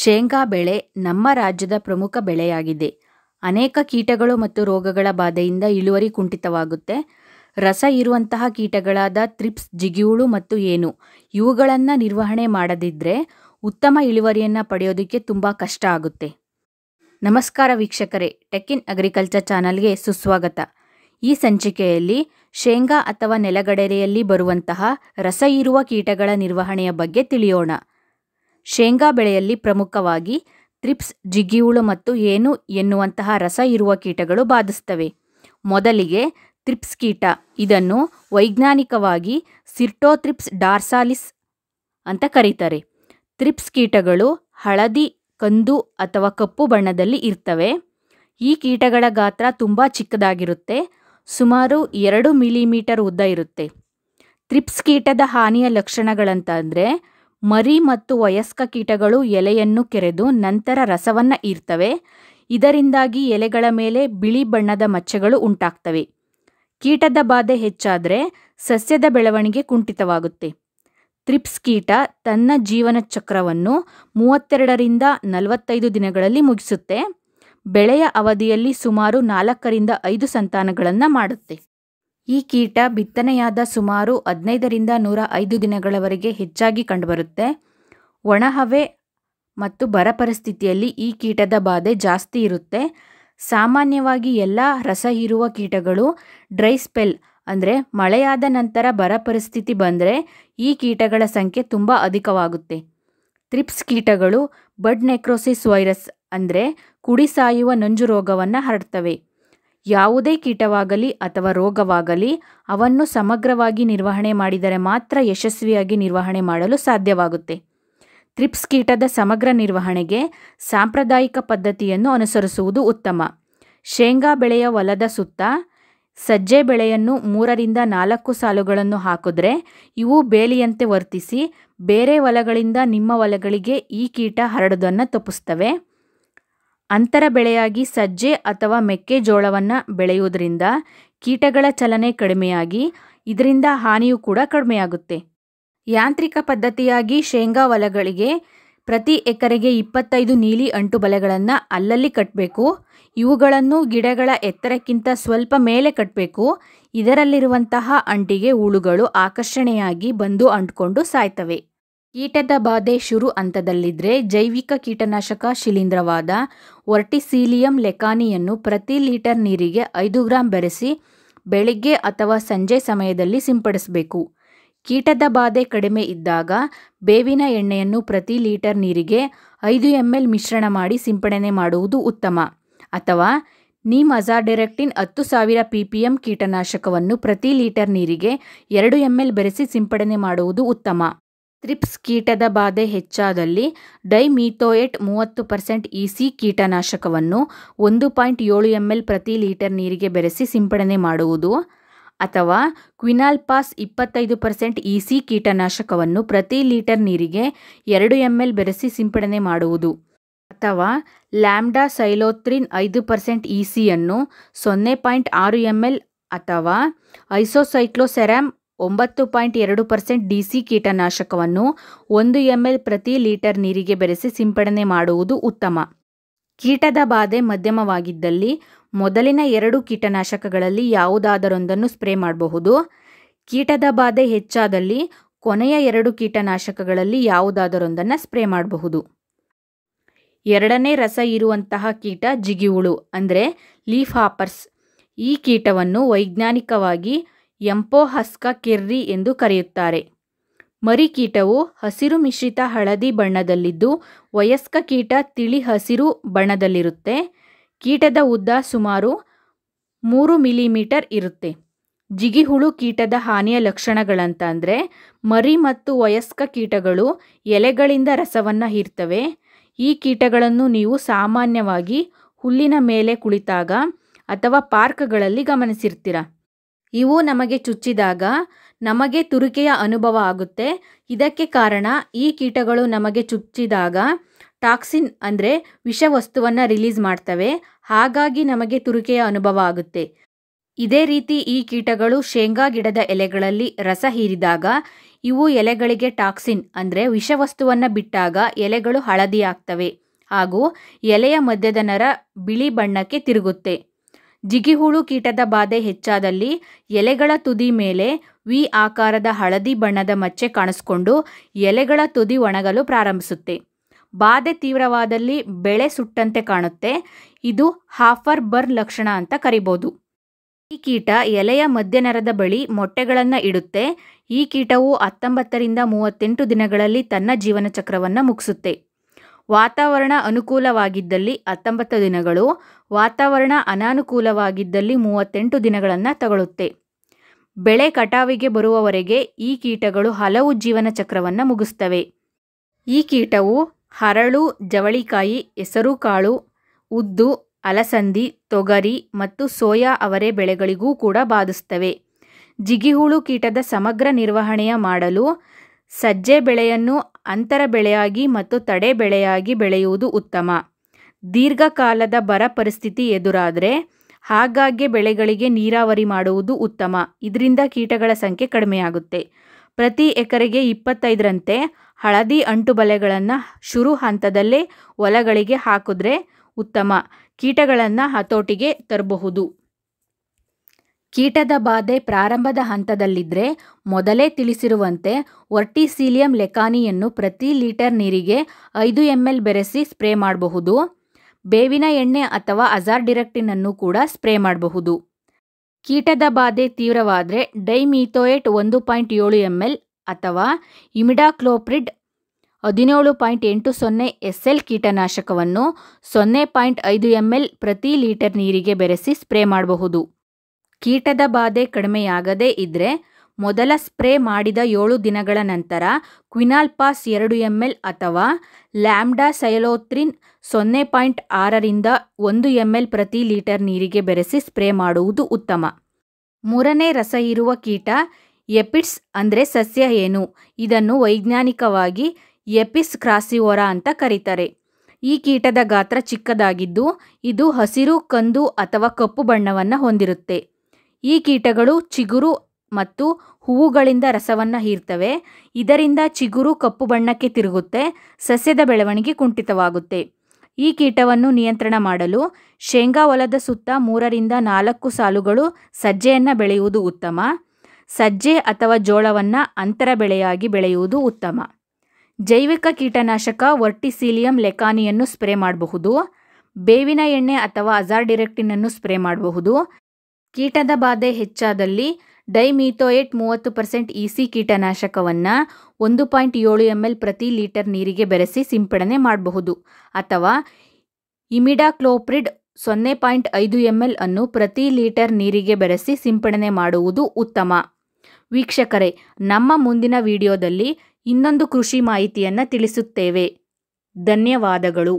ಶೇಂಗಾ ಬೆಳೆ ನಮ್ಮ ರಾಜ್ಯದ ಪ್ರಮುಖ ಬೆಳೆಯಾಗಿದೆ ಅನೇಕ ಕೀಟಗಳು ಮತ್ತು ರೋಗಗಳ ಬಾಧೆಯಿಂದ ಇಳುವರಿ ಕುಂಠಿತವಾಗುತ್ತೆ ರಸ ಇರುವಂತಹ ಕೀಟಗಳಾದ ಥ್ರಿಪ್ಸ್ ಜಿಗಿಯುಳು ಮತ್ತು ಏನು ಇವುಗಳನ್ನು ನಿರ್ವಹಣೆ ಮಾಡದಿದ್ದರೆ ಉತ್ತಮ ಇಳುವರಿಯನ್ನು ಪಡೆಯೋದಕ್ಕೆ ತುಂಬ ಕಷ್ಟ ಆಗುತ್ತೆ ನಮಸ್ಕಾರ ವೀಕ್ಷಕರೇ ಟೆಕ್ಕಿನ್ ಅಗ್ರಿಕಲ್ಚರ್ ಚಾನಲ್ಗೆ ಸುಸ್ವಾಗತ ಈ ಸಂಚಿಕೆಯಲ್ಲಿ ಶೇಂಗಾ ಅಥವಾ ನೆಲಗಡಲೆಯಲ್ಲಿ ಬರುವಂತಹ ರಸ ಇರುವ ಕೀಟಗಳ ನಿರ್ವಹಣೆಯ ಬಗ್ಗೆ ತಿಳಿಯೋಣ ಶೇಂಗಾ ಬೆಳೆಯಲ್ಲಿ ಪ್ರಮುಖವಾಗಿ ಥ್ರಿಪ್ಸ್ ಜಿಗಿಹುಳು ಮತ್ತು ಏನು ಎನ್ನುವಂತಹ ರಸ ಇರುವ ಕೀಟಗಳು ಬಾಧಿಸ್ತವೆ ಮೊದಲಿಗೆ ಥ್ರಿಪ್ಸ್ ಕೀಟ ಇದನ್ನು ವೈಜ್ಞಾನಿಕವಾಗಿ ಸಿರ್ಟೋಥ್ರಿಪ್ಸ್ ಡಾರ್ಸಾಲಿಸ್ ಅಂತ ಕರೀತಾರೆ ಥ್ರಿಪ್ಸ್ ಕೀಟಗಳು ಹಳದಿ ಕಂದು ಅಥವಾ ಕಪ್ಪು ಬಣ್ಣದಲ್ಲಿ ಇರ್ತವೆ ಈ ಕೀಟಗಳ ಗಾತ್ರ ತುಂಬ ಚಿಕ್ಕದಾಗಿರುತ್ತೆ ಸುಮಾರು ಎರಡು ಮಿಲಿಮೀಟರ್ ಉದ್ದ ಇರುತ್ತೆ ಥ್ರಿಪ್ಸ್ ಕೀಟದ ಹಾನಿಯ ಲಕ್ಷಣಗಳಂತಂದರೆ ಮರಿ ಮತ್ತು ವಯಸ್ಕ ಕೀಟಗಳು ಎಲೆಯನ್ನು ಕೆರೆದು ನಂತರ ರಸವನ್ನು ಇರ್ತವೆ ಇದರಿಂದಾಗಿ ಎಲೆಗಳ ಮೇಲೆ ಬಿಳಿ ಬಣ್ಣದ ಮಚ್ಚೆಗಳು ಉಂಟಾಗ್ತವೆ ಕೀಟದ ಬಾಧೆ ಹೆಚ್ಚಾದರೆ ಸಸ್ಯದ ಬೆಳವಣಿಗೆ ಕುಂಠಿತವಾಗುತ್ತೆ ಥ್ರಿಪ್ಸ್ ಕೀಟ ತನ್ನ ಜೀವನ ಚಕ್ರವನ್ನು ಮೂವತ್ತೆರಡರಿಂದ ನಲವತ್ತೈದು ದಿನಗಳಲ್ಲಿ ಮುಗಿಸುತ್ತೆ ಬೆಳೆಯ ಅವಧಿಯಲ್ಲಿ ಸುಮಾರು ನಾಲ್ಕರಿಂದ ಐದು ಸಂತಾನಗಳನ್ನು ಮಾಡುತ್ತೆ ಈ ಕೀಟ ಬಿತ್ತನೆಯಾದ ಸುಮಾರು ಹದಿನೈದರಿಂದ ನೂರ ಐದು ದಿನಗಳವರೆಗೆ ಹೆಚ್ಚಾಗಿ ಕಂಡುಬರುತ್ತೆ ಒಣಹವೆ ಮತ್ತು ಬರ ಪರಿಸ್ಥಿತಿಯಲ್ಲಿ ಈ ಕೀಟದ ಬಾಧೆ ಜಾಸ್ತಿ ಇರುತ್ತೆ ಸಾಮಾನ್ಯವಾಗಿ ಎಲ್ಲ ರಸ ಇರುವ ಕೀಟಗಳು ಡ್ರೈ ಸ್ಪೆಲ್ ಅಂದರೆ ಮಳೆಯಾದ ನಂತರ ಬರ ಪರಿಸ್ಥಿತಿ ಬಂದರೆ ಈ ಕೀಟಗಳ ಸಂಖ್ಯೆ ತುಂಬ ಅಧಿಕವಾಗುತ್ತೆ ಥ್ರಿಪ್ಸ್ ಕೀಟಗಳು ಬಡ್ ನೆಕ್ರೋಸಿಸ್ ವೈರಸ್ ಅಂದರೆ ಕುಡಿಸಾಯುವ ನಂಜು ರೋಗವನ್ನು ಹರಡ್ತವೆ ಯಾವುದೇ ಕೀಟವಾಗಲಿ ಅಥವಾ ರೋಗವಾಗಲಿ ಅವನ್ನು ಸಮಗ್ರವಾಗಿ ನಿರ್ವಹಣೆ ಮಾಡಿದರೆ ಮಾತ್ರ ಯಶಸ್ವಿಯಾಗಿ ನಿರ್ವಹಣೆ ಮಾಡಲು ಸಾಧ್ಯವಾಗುತ್ತೆ ಥ್ರಿಪ್ಸ್ ಕೀಟದ ಸಮಗ್ರ ನಿರ್ವಹಣೆಗೆ ಸಾಂಪ್ರದಾಯಿಕ ಪದ್ಧತಿಯನ್ನು ಅನುಸರಿಸುವುದು ಉತ್ತಮ ಶೇಂಗಾ ಬೆಳೆಯ ಹೊಲದ ಸುತ್ತ ಸಜ್ಜೆ ಬೆಳೆಯನ್ನು ಮೂರರಿಂದ ನಾಲ್ಕು ಸಾಲುಗಳನ್ನು ಹಾಕಿದ್ರೆ ಇವು ಬೇಲಿಯಂತೆ ವರ್ತಿಸಿ ಬೇರೆ ಹೊಲಗಳಿಂದ ನಿಮ್ಮ ಹೊಲಗಳಿಗೆ ಈ ಕೀಟ ಹರಡೋದನ್ನು ತಪ್ಪಿಸ್ತವೆ ಅಂತರ ಬೆಳೆಯಾಗಿ ಸಜ್ಜೆ ಅಥವಾ ಮೆಕ್ಕೆಜೋಳವನ್ನು ಬೆಳೆಯುವುದರಿಂದ ಕೀಟಗಳ ಚಲನೆ ಕಡಿಮೆಯಾಗಿ ಇದರಿಂದ ಹಾನಿಯೂ ಕೂಡ ಕಡಿಮೆಯಾಗುತ್ತೆ ಯಾಂತ್ರಿಕ ಪದ್ಧತಿಯಾಗಿ ಶೇಂಗಾ ಹೊಲಗಳಿಗೆ ಪ್ರತಿ ಎಕರೆಗೆ ಇಪ್ಪತ್ತೈದು ನೀಲಿ ಅಂಟು ಬಲೆಗಳನ್ನು ಅಲ್ಲಲ್ಲಿ ಕಟ್ಟಬೇಕು ಇವುಗಳನ್ನು ಗಿಡಗಳ ಎತ್ತರಕ್ಕಿಂತ ಸ್ವಲ್ಪ ಮೇಲೆ ಕಟ್ಟಬೇಕು ಇದರಲ್ಲಿರುವಂತಹ ಅಂಟಿಗೆ ಹುಳುಗಳು ಆಕರ್ಷಣೆಯಾಗಿ ಬಂದು ಅಂಟ್ಕೊಂಡು ಸಾಯ್ತವೆ ಕೀಟದ ಬಾಧೆ ಶುರು ಹಂತದಲ್ಲಿದ್ದರೆ ಜೈವಿಕ ಕೀಟನಾಶಕ ಶಿಲೀಂಧ್ರವಾದ ವರ್ಟಿಸೀಲಿಯಂ ಲೆಕಾನಿಯನ್ನು ಪ್ರತಿ ಲೀಟರ್ ನೀರಿಗೆ ಐದು ಗ್ರಾಂ ಬೆರೆಸಿ ಬೆಳಿಗ್ಗೆ ಅಥವಾ ಸಂಜೆ ಸಮಯದಲ್ಲಿ ಸಿಂಪಡಿಸಬೇಕು ಕೀಟದ ಬಾಧೆ ಕಡಿಮೆ ಇದ್ದಾಗ ಬೇವಿನ ಎಣ್ಣೆಯನ್ನು ಪ್ರತಿ ಲೀಟರ್ ನೀರಿಗೆ ಐದು ಎಂ ಎಲ್ ಮಿಶ್ರಣ ಮಾಡಿ ಸಿಂಪಡಣೆ ಮಾಡುವುದು ಉತ್ತಮ ಅಥವಾ ನೀಮ್ ಅಜಾಡೆರೆಕ್ಟಿನ್ ಹತ್ತು ಸಾವಿರ ಪಿ ಪಿ ಎಂ ಕೀಟನಾಶಕವನ್ನು ಪ್ರತಿ ಲೀಟರ್ ನೀರಿಗೆ ಎರಡು ಎಮ್ ಎಲ್ ಬೆರೆಸಿ ಸಿಂಪಡಣೆ ಮಾಡುವುದು ಉತ್ತಮ ಥ್ರಿಪ್ಸ್ ಕೀಟದ ಬಾಧೆ ಹೆಚ್ಚಾದಲ್ಲಿ ಡೈಮೀಥೋಯೆಟ್ ಮೂವತ್ತು ಪರ್ಸೆಂಟ್ ಇಸಿ ಕೀಟನಾಶಕವನ್ನು ಒಂದು ಪಾಯಿಂಟ್ ಏಳು ಎಮ್ ಎಲ್ ಪ್ರತಿ ಲೀಟರ್ ನೀರಿಗೆ ಬೆರೆಸಿ ಸಿಂಪಡಣೆ ಮಾಡುವುದು ಅಥವಾ ಕ್ವಿನಾಲ್ಪಾಸ್ ಇಪ್ಪತ್ತೈದು ಪರ್ಸೆಂಟ್ ಇಸಿ ಕೀಟನಾಶಕವನ್ನು ಪ್ರತಿ ಲೀಟರ್ ನೀರಿಗೆ ಎರಡು ಎಮ್ ಎಲ್ ಬೆರೆಸಿ ಸಿಂಪಡಣೆ ಮಾಡುವುದು ಅಥವಾ ಲ್ಯಾಮ್ಡಾ ಸೈಲೋತ್ರಿನ್ ಐದು ಪರ್ಸೆಂಟ್ ಇಸಿಯನ್ನು ಸೊನ್ನೆ ಪಾಯಿಂಟ್ ಆರು ಎಮ್ ಎಲ್ ಅಥವಾ ಐಸೋಸೈಕ್ಲೋಸೆರಾಮ್ ಒಂಬತ್ತು ಪಾಯಿಂಟ್ ಎರಡು ಪರ್ಸೆಂಟ್ ಡಿ ಸಿ ಕೀಟನಾಶಕವನ್ನು ಒಂದು ಎಲ್ ಪ್ರತಿ ಲೀಟರ್ ನೀರಿಗೆ ಬೆರೆಸಿ ಸಿಂಪಡಣೆ ಮಾಡುವುದು ಉತ್ತಮ ಕೀಟದ ಬಾಧೆ ಮಧ್ಯಮವಾಗಿದ್ದಲ್ಲಿ ಮೊದಲಿನ ಎರಡು ಕೀಟನಾಶಕಗಳಲ್ಲಿ ಯಾವುದಾದರೊಂದನ್ನು ಸ್ಪ್ರೇ ಮಾಡಬಹುದು ಕೀಟದ ಬಾಧೆ ಹೆಚ್ಚಾದಲ್ಲಿ ಕೊನೆಯ ಎರಡು ಕೀಟನಾಶಕಗಳಲ್ಲಿ ಯಾವುದಾದರೊಂದನ್ನು ಸ್ಪ್ರೇ ಮಾಡಬಹುದು ಎರಡನೇ ರಸ ಇರುವಂತಹ ಕೀಟ ಜಿಗಿಹುಳು ಅಂದರೆ ಲೀಫ್ ಹಾಪರ್ಸ್ ಈ ಕೀಟವನ್ನು ವೈಜ್ಞಾನಿಕವಾಗಿ ಎಂಪೋಹಸ್ಕ ಕೆರ್ರಿ ಎಂದು ಕರೆಯುತ್ತಾರೆ ಮರಿಕೀಟವು ಹಸಿರು ಮಿಶ್ರಿತ ಹಳದಿ ಬಣ್ಣದಲ್ಲಿದ್ದು ವಯಸ್ಕ ಕೀಟ ತಿಳಿ ಹಸಿರು ಬಣ್ಣದಲ್ಲಿರುತ್ತೆ ಕೀಟದ ಉದ್ದ ಸುಮಾರು ಮೂರು ಮಿಲಿಮೀಟರ್ ಇರುತ್ತೆ ಜಿಗಿಹುಳು ಕೀಟದ ಹಾನಿಯ ಲಕ್ಷಣಗಳಂತಂದರೆ ಮರಿ ಮತ್ತು ವಯಸ್ಕ ಕೀಟಗಳು ಎಲೆಗಳಿಂದ ರಸವನ್ನು ಹೀರ್ತವೆ ಈ ಕೀಟಗಳನ್ನು ನೀವು ಸಾಮಾನ್ಯವಾಗಿ ಹುಲ್ಲಿನ ಮೇಲೆ ಕುಳಿತಾಗ ಅಥವಾ ಪಾರ್ಕ್ಗಳಲ್ಲಿ ಗಮನಿಸಿರ್ತೀರ ಇವು ನಮಗೆ ಚುಚ್ಚಿದಾಗ ನಮಗೆ ತುರಿಕೆಯ ಅನುಭವ ಆಗುತ್ತೆ ಇದಕ್ಕೆ ಕಾರಣ ಈ ಕೀಟಗಳು ನಮಗೆ ಚುಚ್ಚಿದಾಗ ಟಾಕ್ಸಿನ್ ಅಂದರೆ ವಿಷವಸ್ತುವನ್ನು ರಿಲೀಸ್ ಮಾಡ್ತವೆ ಹಾಗಾಗಿ ನಮಗೆ ತುರಿಕೆಯ ಅನುಭವ ಆಗುತ್ತೆ ಇದೇ ರೀತಿ ಈ ಕೀಟಗಳು ಶೇಂಗಾ ಗಿಡದ ಎಲೆಗಳಲ್ಲಿ ರಸ ಹೀರಿದಾಗ ಇವು ಎಲೆಗಳಿಗೆ ಟಾಕ್ಸಿನ್ ಅಂದರೆ ವಿಷವಸ್ತುವನ್ನು ಬಿಟ್ಟಾಗ ಎಲೆಗಳು ಹಳದಿಯಾಗ್ತವೆ ಹಾಗೂ ಎಲೆಯ ಮಧ್ಯದ ನರ ಬಿಳಿ ಬಣ್ಣಕ್ಕೆ ತಿರುಗುತ್ತೆ ಜಿಗಿಹುಳು ಕೀಟದ ಬಾಧೆ ಹೆಚ್ಚಾದಲ್ಲಿ ಎಲೆಗಳ ತುದಿ ಮೇಲೆ ವಿ ಆಕಾರದ ಹಳದಿ ಬಣ್ಣದ ಮಚ್ಚೆ ಕಾಣಿಸ್ಕೊಂಡು ಎಲೆಗಳ ತುದಿ ಒಣಗಲು ಪ್ರಾರಂಭಿಸುತ್ತೆ ಬಾಧೆ ತೀವ್ರವಾದಲ್ಲಿ ಬೆಳೆ ಸುಟ್ಟಂತೆ ಕಾಣುತ್ತೆ ಇದು ಹಾಫರ್ ಬರ್ ಲಕ್ಷಣ ಅಂತ ಕರಿಬೋದು ಈ ಕೀಟ ಎಲೆಯ ಮಧ್ಯನರದ ಬಳಿ ಮೊಟ್ಟೆಗಳನ್ನು ಇಡುತ್ತೆ ಈ ಕೀಟವು ಹತ್ತೊಂಬತ್ತರಿಂದ ಮೂವತ್ತೆಂಟು ದಿನಗಳಲ್ಲಿ ತನ್ನ ಜೀವನ ಚಕ್ರವನ್ನು ಮುಗಿಸುತ್ತೆ ವಾತಾವರಣ ಅನುಕೂಲವಾಗಿದ್ದಲ್ಲಿ ಹತ್ತೊಂಬತ್ತು ದಿನಗಳು ವಾತಾವರಣ ಅನಾನುಕೂಲವಾಗಿದ್ದಲ್ಲಿ ಮೂವತ್ತೆಂಟು ದಿನಗಳನ್ನು ತಗೊಳ್ಳುತ್ತೆ ಬೆಳೆ ಕಟಾವಿಗೆ ಬರುವವರೆಗೆ ಈ ಕೀಟಗಳು ಹಲವು ಜೀವನ ಚಕ್ರವನ್ನು ಮುಗಿಸ್ತವೆ ಈ ಕೀಟವು ಹರಳು ಜವಳಿಕಾಯಿ ಹೆಸರುಕಾಳು ಉದ್ದು ಅಲಸಂದಿ ತೊಗರಿ ಮತ್ತು ಸೋಯಾ ಅವರೆ ಬೆಳೆಗಳಿಗೂ ಕೂಡ ಬಾಧಿಸ್ತವೆ ಜಿಗಿಹುಳು ಕೀಟದ ಸಮಗ್ರ ನಿರ್ವಹಣೆಯ ಮಾಡಲು ಸಜ್ಜೆ ಬೆಳೆಯನ್ನು ಅಂತರ ಬೆಳೆಯಾಗಿ ಮತ್ತು ತಡೆ ಬೆಳೆಯಾಗಿ ಬೆಳೆಯುವುದು ಉತ್ತಮ ದೀರ್ಘಕಾಲದ ಬರ ಪರಿಸ್ಥಿತಿ ಎದುರಾದರೆ ಹಾಗಾಗಿ ಬೆಳೆಗಳಿಗೆ ನೀರಾವರಿ ಮಾಡುವುದು ಉತ್ತಮ ಇದರಿಂದ ಕೀಟಗಳ ಸಂಖ್ಯೆ ಕಡಿಮೆಯಾಗುತ್ತೆ ಪ್ರತಿ ಎಕರೆಗೆ ಇಪ್ಪತ್ತೈದರಂತೆ ಹಳದಿ ಅಂಟು ಬಲೆಗಳನ್ನು ಶುರು ಹಂತದಲ್ಲೇ ಹೊಲಗಳಿಗೆ ಹಾಕಿದ್ರೆ ಉತ್ತಮ ಕೀಟಗಳನ್ನು ಹತೋಟಿಗೆ ತರಬಹುದು ಕೀಟದ ಬಾಧೆ ಪ್ರಾರಂಭದ ಹಂತದಲ್ಲಿದ್ದರೆ ಮೊದಲೇ ತಿಳಿಸಿರುವಂತೆ ವರ್ಟಿಸೀಲಿಯಂ ಲೆಕಾನಿಯನ್ನು ಪ್ರತಿ ಲೀಟರ್ ನೀರಿಗೆ ಐದು ಎಮ್ ಎಲ್ ಬೆರೆಸಿ ಸ್ಪ್ರೇ ಮಾಡಬಹುದು ಬೇವಿನ ಎಣ್ಣೆ ಅಥವಾ ಅಜಾರ್ ಡಿರೆಕ್ಟಿನನ್ನು ಕೂಡ ಸ್ಪ್ರೇ ಮಾಡಬಹುದು ಕೀಟದ ಬಾಧೆ ತೀವ್ರವಾದರೆ ಡೈಮೀಥೋಯೇಟ್ ಒಂದು ಪಾಯಿಂಟ್ ಏಳು ಎಮ್ ಎಲ್ ಅಥವಾ ಇಮಿಡಾಕ್ಲೋಪ್ರಿಡ್ ಹದಿನೇಳು ಪಾಯಿಂಟ್ ಎಂಟು ಸೊನ್ನೆ ಎಸ್ ಎಲ್ ಕೀಟನಾಶಕವನ್ನು ಸೊನ್ನೆ ಪಾಯಿಂಟ್ ಐದು ಎಮ್ ಎಲ್ ಪ್ರತಿ ಲೀಟರ್ ನೀರಿಗೆ ಬೆರೆಸಿ ಸ್ಪ್ರೇ ಮಾಡಬಹುದು ಕೀಟದ ಬಾಧೆ ಕಡಿಮೆಯಾಗದೇ ಇದ್ದರೆ ಮೊದಲ ಸ್ಪ್ರೇ ಮಾಡಿದ ಏಳು ದಿನಗಳ ನಂತರ ಕ್ವಿನಾಲ್ಪಾಸ್ ಎರಡು ಎಮ್ ಎಲ್ ಅಥವಾ ಲ್ಯಾಮ್ಡಾ ಸೈಲೋತ್ರಿನ್ ಸೊನ್ನೆ ಪಾಯಿಂಟ್ ಆರರಿಂದ ಒಂದು ಎಮ್ ಎಲ್ ಪ್ರತಿ ಲೀಟರ್ ನೀರಿಗೆ ಬೆರೆಸಿ ಸ್ಪ್ರೇ ಮಾಡುವುದು ಉತ್ತಮ ಮೂರನೇ ರಸ ಇರುವ ಕೀಟ ಎಪಿಡ್ಸ್ ಅಂದರೆ ಸಸ್ಯ ಏನು ಇದನ್ನು ವೈಜ್ಞಾನಿಕವಾಗಿ ಎಪಿಸ್ ಕ್ರಾಸಿವೋರಾ ಅಂತ ಕರೀತಾರೆ ಈ ಕೀಟದ ಗಾತ್ರ ಚಿಕ್ಕದಾಗಿದ್ದು ಇದು ಹಸಿರು ಕಂದು ಅಥವಾ ಕಪ್ಪು ಬಣ್ಣವನ್ನು ಹೊಂದಿರುತ್ತೆ ಈ ಕೀಟಗಳು ಚಿಗುರು ಮತ್ತು ಹೂವುಗಳಿಂದ ರಸವನ್ನು ಹೀರ್ತವೆ ಇದರಿಂದ ಚಿಗುರು ಕಪ್ಪು ಬಣ್ಣಕ್ಕೆ ತಿರುಗುತ್ತೆ ಸಸ್ಯದ ಬೆಳವಣಿಗೆ ಕುಂಠಿತವಾಗುತ್ತೆ ಈ ಕೀಟವನ್ನು ನಿಯಂತ್ರಣ ಮಾಡಲು ಶೇಂಗಾ ಹೊಲದ ಸುತ್ತ ಮೂರರಿಂದ ನಾಲ್ಕು ಸಾಲುಗಳು ಸಜ್ಜೆಯನ್ನು ಬೆಳೆಯುವುದು ಉತ್ತಮ ಸಜ್ಜೆ ಅಥವಾ ಜೋಳವನ್ನು ಅಂತರ ಬೆಳೆಯಾಗಿ ಬೆಳೆಯುವುದು ಉತ್ತಮ ಜೈವಿಕ ಕೀಟನಾಶಕ ವರ್ಟಿಸೀಲಿಯಂ ಲೆಕಾನಿಯನ್ನು ಸ್ಪ್ರೇ ಮಾಡಬಹುದು ಬೇವಿನ ಎಣ್ಣೆ ಅಥವಾ ಅಜಾರ್ ಡಿರೆಕ್ಟಿನನ್ನು ಸ್ಪ್ರೇ ಮಾಡಬಹುದು ಕೀಟದ ಬಾಧೆ ಹೆಚ್ಚಾದಲ್ಲಿ ಡೈಮೀಥೋಯೇಟ್ ಮೂವತ್ತು ಪರ್ಸೆಂಟ್ ಇಸಿ ಕೀಟನಾಶಕವನ್ನು ಒಂದು ಪಾಯಿಂಟ್ ಏಳು ಎಮ್ ಎಲ್ ಪ್ರತಿ ಲೀಟರ್ ನೀರಿಗೆ ಬೆರೆಸಿ ಸಿಂಪಡಣೆ ಮಾಡಬಹುದು ಅಥವಾ ಇಮಿಡಾಕ್ಲೋಪ್ರಿಡ್ ಸೊನ್ನೆ ಪಾಯಿಂಟ್ ಐದು ಎಮ್ ಎಲ್ ಅನ್ನು ಪ್ರತಿ ಲೀಟರ್ ನೀರಿಗೆ ಬೆರೆಸಿ ಸಿಂಪಡಣೆ ಮಾಡುವುದು ಉತ್ತಮ ವೀಕ್ಷಕರೇ ನಮ್ಮ ಮುಂದಿನ ವಿಡಿಯೋದಲ್ಲಿ ಇನ್ನೊಂದು ಕೃಷಿ ಮಾಹಿತಿಯನ್ನು ತಿಳಿಸುತ್ತೇವೆ ಧನ್ಯವಾದಗಳು